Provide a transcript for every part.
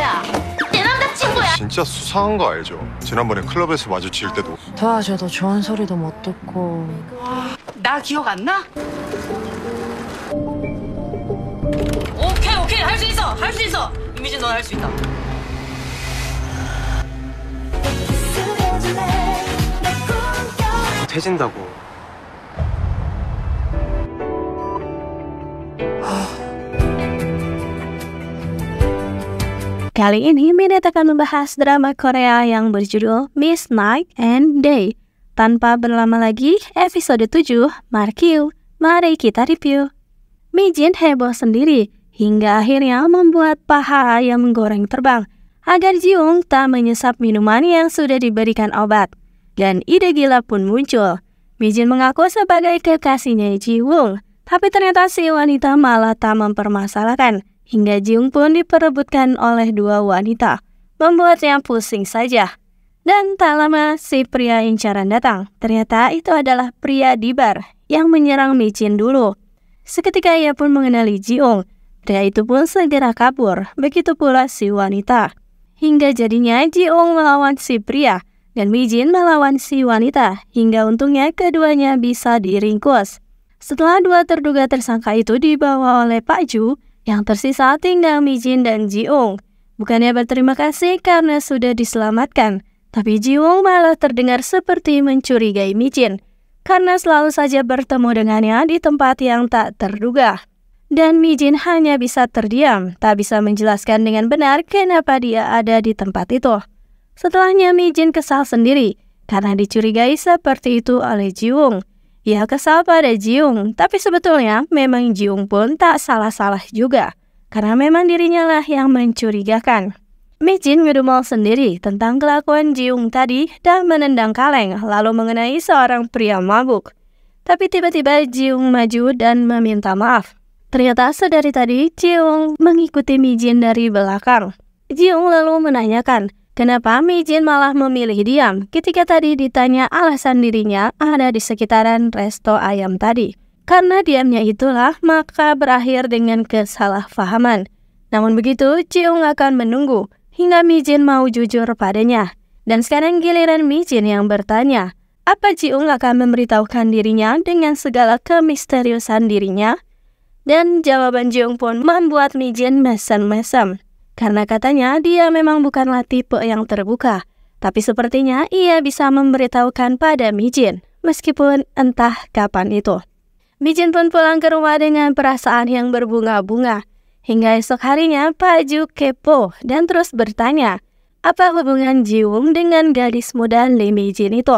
거야. 내 남자친구야. 진짜 수상한 거 알죠? 지난번에 클럽에서 마주칠 때도 도와줘도 좋은 소리도 못 듣고 나 기억 안 나? 오케이 오케이 할 수 있어 할 수 있어 이미진 넌할수 있다. 퇴진다고 Kali ini, Minit akan membahas drama Korea yang berjudul Miss Night and Day. Tanpa berlama lagi, episode 7, You, Mari kita review. Mijin heboh sendiri, hingga akhirnya membuat paha ayam menggoreng terbang, agar Jiung tak menyesap minuman yang sudah diberikan obat. Dan ide gila pun muncul. Mijin mengaku sebagai kekasihnya Jiung, tapi ternyata si wanita malah tak mempermasalahkan hingga Jiung pun diperebutkan oleh dua wanita, membuatnya pusing saja. Dan tak lama si pria incaran datang. Ternyata itu adalah pria di bar yang menyerang Micin dulu. Seketika ia pun mengenali Jiung. Pria itu pun segera kabur, begitu pula si wanita. Hingga jadinya Jiung melawan si pria dan Mijin melawan si wanita hingga untungnya keduanya bisa diringkus. Setelah dua terduga tersangka itu dibawa oleh Pak Ju, yang tersisa tinggal Mijin dan Jiung. Bukannya berterima kasih karena sudah diselamatkan, tapi Jiung malah terdengar seperti mencurigai Mijin karena selalu saja bertemu dengannya di tempat yang tak terduga. Dan Mijin hanya bisa terdiam, tak bisa menjelaskan dengan benar kenapa dia ada di tempat itu. Setelahnya Mijin kesal sendiri karena dicurigai seperti itu oleh Jiung. Ya kesal pada Jiung, tapi sebetulnya memang Jiung pun tak salah-salah juga. Karena memang dirinya lah yang mencurigakan. Mijin ngedumel sendiri tentang kelakuan Jiung tadi dan menendang kaleng lalu mengenai seorang pria mabuk. Tapi tiba-tiba Jiung maju dan meminta maaf. Ternyata sedari tadi Jiung mengikuti Mijin dari belakang. Jiung lalu menanyakan, Kenapa Mijin malah memilih diam ketika tadi ditanya alasan dirinya ada di sekitaran resto ayam tadi? Karena diamnya itulah maka berakhir dengan kesalahpahaman. Namun begitu, Ciung akan menunggu hingga Mijin mau jujur padanya. Dan sekarang giliran Mijin yang bertanya, apa Ciung akan memberitahukan dirinya dengan segala kemisteriusan dirinya? Dan jawaban Jiung pun membuat Mijin mesem-mesem. Karena katanya dia memang bukanlah tipe yang terbuka, tapi sepertinya ia bisa memberitahukan pada Mijin, meskipun entah kapan itu. Mijin pun pulang ke rumah dengan perasaan yang berbunga-bunga. Hingga esok harinya, Pak Ju kepo dan terus bertanya, apa hubungan Jiung dengan gadis muda Lee Mijin itu?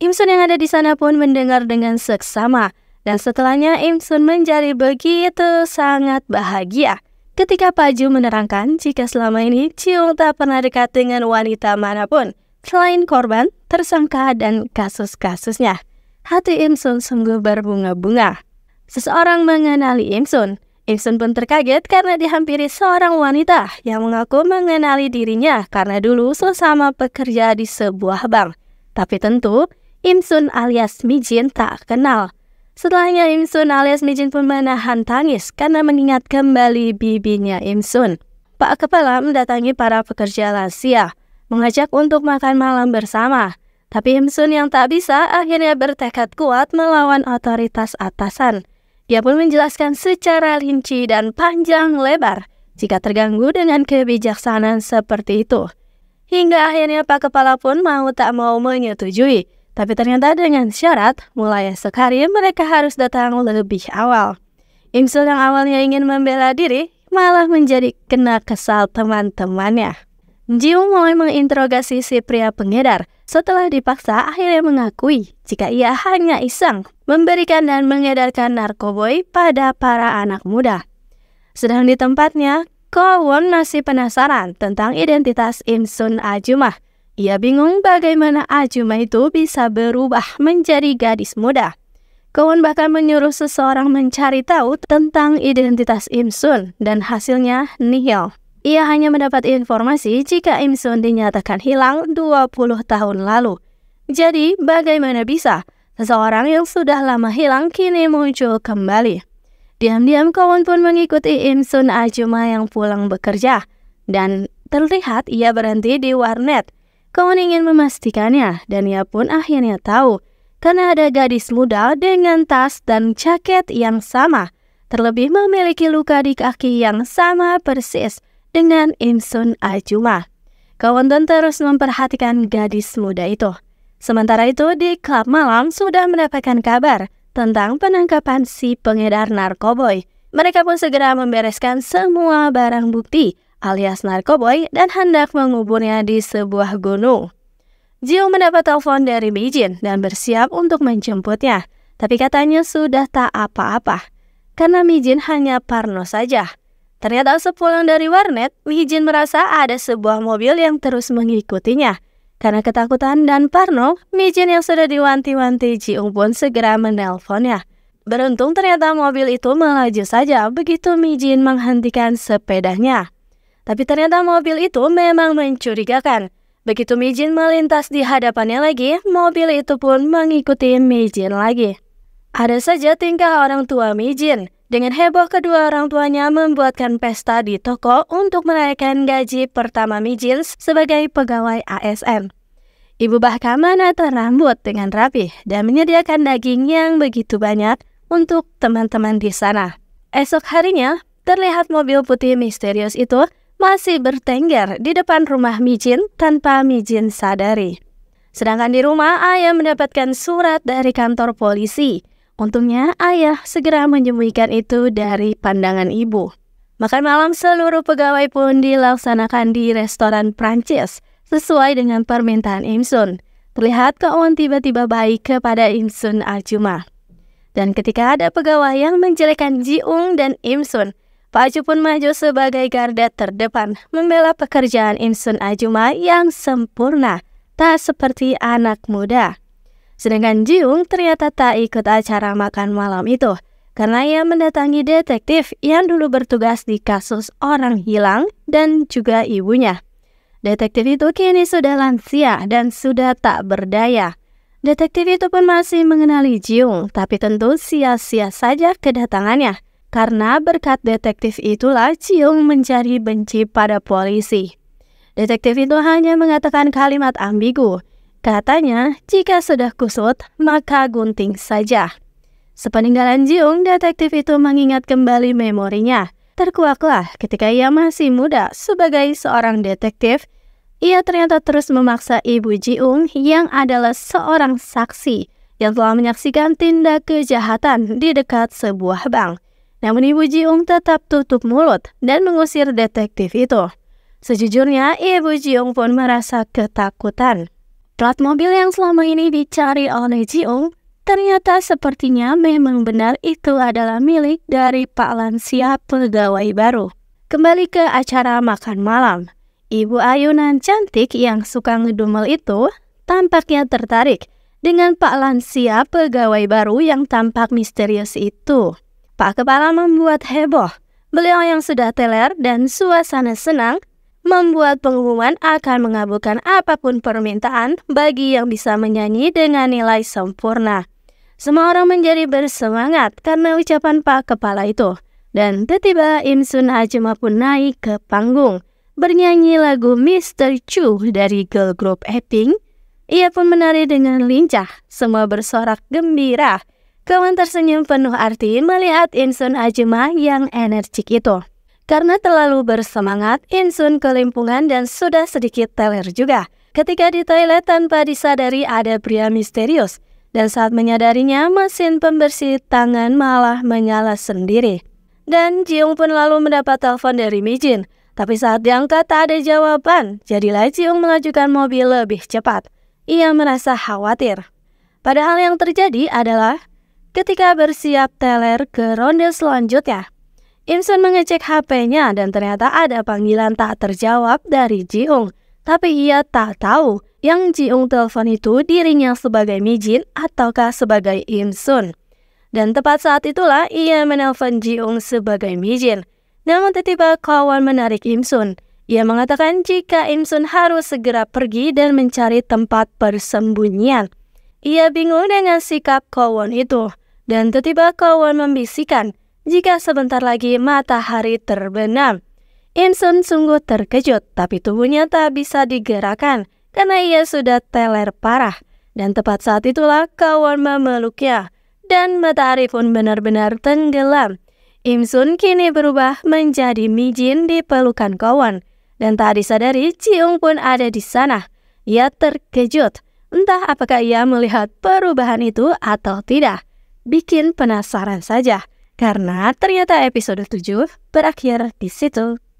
Im Sun yang ada di sana pun mendengar dengan seksama, dan setelahnya Im Sun menjadi begitu sangat bahagia. Ketika Paju menerangkan jika selama ini Ciung tak pernah dekat dengan wanita manapun, selain korban, tersangka, dan kasus-kasusnya. Hati Imsun sungguh berbunga-bunga. Seseorang mengenali Imsun. Imsun pun terkaget karena dihampiri seorang wanita yang mengaku mengenali dirinya karena dulu sesama pekerja di sebuah bank. Tapi tentu, Imsun alias Mijin tak kenal. Setelahnya Imsun alias Mijin pun menahan tangis karena mengingat kembali bibinya Imsun. Pak Kepala mendatangi para pekerja lansia, mengajak untuk makan malam bersama. Tapi Imsun yang tak bisa akhirnya bertekad kuat melawan otoritas atasan. Dia pun menjelaskan secara rinci dan panjang lebar jika terganggu dengan kebijaksanaan seperti itu. Hingga akhirnya Pak Kepala pun mau tak mau menyetujui tapi ternyata dengan syarat, mulai esok hari mereka harus datang lebih awal. Imsul yang awalnya ingin membela diri, malah menjadi kena kesal teman-temannya. Jiu mulai menginterogasi si pria pengedar. Setelah dipaksa, akhirnya mengakui jika ia hanya iseng memberikan dan mengedarkan narkoboi pada para anak muda. Sedang di tempatnya, Kowon masih penasaran tentang identitas Im Ajumah ia bingung bagaimana Ajuma itu bisa berubah menjadi gadis muda. Kowon bahkan menyuruh seseorang mencari tahu tentang identitas Im Sun dan hasilnya nihil. Ia hanya mendapat informasi jika Im Sun dinyatakan hilang 20 tahun lalu. Jadi, bagaimana bisa seseorang yang sudah lama hilang kini muncul kembali? Diam-diam Kowon pun mengikuti Im Sun Ajuma yang pulang bekerja dan terlihat ia berhenti di warnet. Kawan ingin memastikannya dan ia pun akhirnya tahu karena ada gadis muda dengan tas dan jaket yang sama. Terlebih memiliki luka di kaki yang sama persis dengan Imsun Ajuma. Kawan dan terus memperhatikan gadis muda itu. Sementara itu di klub malam sudah mendapatkan kabar tentang penangkapan si pengedar narkoboy. Mereka pun segera membereskan semua barang bukti alias narkoboy dan hendak menguburnya di sebuah gunung. Jiu mendapat telepon dari Beijing dan bersiap untuk menjemputnya, tapi katanya sudah tak apa-apa, karena Mijin hanya parno saja. Ternyata sepulang dari warnet, Mijin merasa ada sebuah mobil yang terus mengikutinya. Karena ketakutan dan parno, Mijin yang sudah diwanti-wanti Jiung pun segera menelponnya. Beruntung ternyata mobil itu melaju saja begitu Mijin menghentikan sepedanya. Tapi ternyata mobil itu memang mencurigakan. Begitu Mijin melintas di hadapannya lagi, mobil itu pun mengikuti Mijin lagi. Ada saja tingkah orang tua Mijin. Dengan heboh kedua orang tuanya membuatkan pesta di toko untuk menaikkan gaji pertama Mijin sebagai pegawai ASN. Ibu bahkan menata rambut dengan rapi dan menyediakan daging yang begitu banyak untuk teman-teman di sana. Esok harinya, terlihat mobil putih misterius itu masih bertengger di depan rumah Mijin tanpa Mijin sadari. Sedangkan di rumah, Ayah mendapatkan surat dari kantor polisi. Untungnya, Ayah segera menyembunyikan itu dari pandangan ibu. Makan malam seluruh pegawai pun dilaksanakan di restoran Prancis sesuai dengan permintaan Imsun. Terlihat kawan tiba-tiba baik kepada Imsun Ajuma. Dan ketika ada pegawai yang menjelekan Jiung dan Imsun, Pak pun maju sebagai garda terdepan, membela pekerjaan Insun Ajuma yang sempurna, tak seperti anak muda. Sedangkan Jiung ternyata tak ikut acara makan malam itu, karena ia mendatangi detektif yang dulu bertugas di kasus orang hilang dan juga ibunya. Detektif itu kini sudah lansia dan sudah tak berdaya. Detektif itu pun masih mengenali Jiung, tapi tentu sia-sia saja kedatangannya – karena berkat detektif itulah Ciung mencari benci pada polisi. Detektif itu hanya mengatakan kalimat ambigu. Katanya, jika sudah kusut, maka gunting saja. Sepeninggalan Jiung, detektif itu mengingat kembali memorinya. Terkuaklah ketika ia masih muda sebagai seorang detektif, ia ternyata terus memaksa ibu Jiung yang adalah seorang saksi yang telah menyaksikan tindak kejahatan di dekat sebuah bank. Namun Ibu Jiung tetap tutup mulut dan mengusir detektif itu. Sejujurnya, Ibu Jiung pun merasa ketakutan. Plat mobil yang selama ini dicari oleh Jiung ternyata sepertinya memang benar itu adalah milik dari Pak Lansia pegawai baru. Kembali ke acara makan malam. Ibu ayunan cantik yang suka ngedumel itu tampaknya tertarik dengan Pak Lansia pegawai baru yang tampak misterius itu. Pak Kepala membuat heboh. Beliau yang sudah teler dan suasana senang membuat pengumuman akan mengabulkan apapun permintaan bagi yang bisa menyanyi dengan nilai sempurna. Semua orang menjadi bersemangat karena ucapan Pak Kepala itu. Dan tiba-tiba Insun Hajima pun naik ke panggung bernyanyi lagu Mr. Chu dari girl group Epping. Ia pun menari dengan lincah, semua bersorak gembira Kawan tersenyum penuh arti melihat Insun Ajima yang energik itu. Karena terlalu bersemangat, Insun kelimpungan dan sudah sedikit teler juga. Ketika di toilet tanpa disadari ada pria misterius. Dan saat menyadarinya, mesin pembersih tangan malah menyala sendiri. Dan Jiung pun lalu mendapat telepon dari Mijin. Tapi saat diangkat tak ada jawaban, jadilah Jiung mengajukan mobil lebih cepat. Ia merasa khawatir. Padahal yang terjadi adalah ketika bersiap teler ke ronde selanjutnya. Imsun mengecek HP-nya dan ternyata ada panggilan tak terjawab dari Jiung. Tapi ia tak tahu yang Jiung telepon itu dirinya sebagai Mijin ataukah sebagai Imsun. Dan tepat saat itulah ia menelpon Jiung sebagai Mijin. Namun tiba-tiba kawan menarik Imsun. Ia mengatakan jika Imsun harus segera pergi dan mencari tempat persembunyian. Ia bingung dengan sikap kawan itu. Dan tiba-tiba kawan membisikkan jika sebentar lagi matahari terbenam. Insun sungguh terkejut, tapi tubuhnya tak bisa digerakkan karena ia sudah teler parah. Dan tepat saat itulah kawan memeluknya dan matahari pun benar-benar tenggelam. Imsun kini berubah menjadi Mijin di pelukan kawan. Dan tak disadari Ciung pun ada di sana. Ia terkejut. Entah apakah ia melihat perubahan itu atau tidak bikin penasaran saja. Karena ternyata episode 7 berakhir di situ.